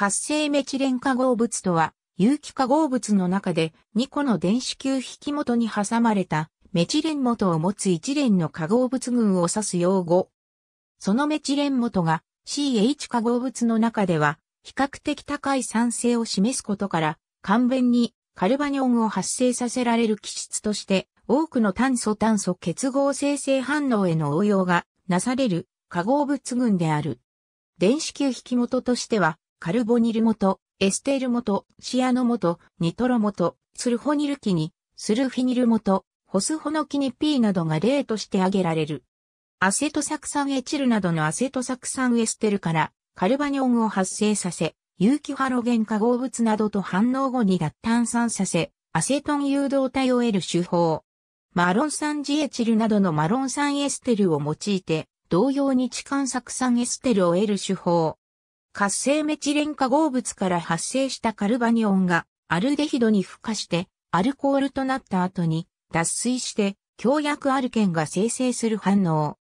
活性メチレン化合物とは、有機化合物の中で2個の電子球引き元に挟まれたメチレン元を持つ一連の化合物群を指す用語。そのメチレン元が CH 化合物の中では比較的高い酸性を示すことから、簡便にカルバニオンを発生させられる基質として多くの炭素炭素結合生成反応への応用がなされる化合物群である。電子球引き元としてはカルボニル元、エステール元、シアノ元、ニトロ元、スルホニルキに、スルフィニル元、ホスホノキニ P などが例として挙げられる。アセトサクサンエチルなどのアセトサクサンエステルからカルバニオンを発生させ、有機ハロゲン化合物などと反応後に脱炭酸させ、アセトン誘導体を得る手法。マロン酸ジエチルなどのマロン酸エステルを用いて、同様に置換酢酸エステルを得る手法。活性メチレン化合物から発生したカルバニオンがアルデヒドに付加してアルコールとなった後に脱水して強薬アルケンが生成する反応。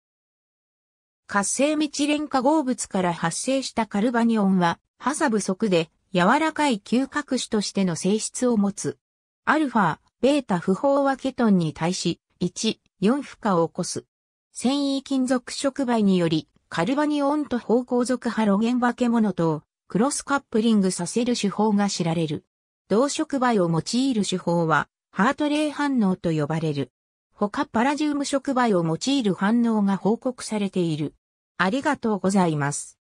活性メチレン化合物から発生したカルバニオンは、ハサ不足で柔らかい嗅覚種としての性質を持つ。アルファ、ベータ不飽和ケトンに対し、1、4負荷を起こす。繊維金属触媒によりカルバニオンと方向属ハロゲン化け物とクロスカップリングさせる手法が知られる。同触媒を用いる手法は、ハートレイ反応と呼ばれる。他パラジウム触媒を用いる反応が報告されている。ありがとうございます。